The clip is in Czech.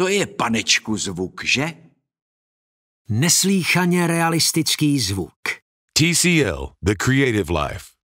To je panečku zvuk, že? Neslíchaně realistický zvuk. TCL, The Creative Life.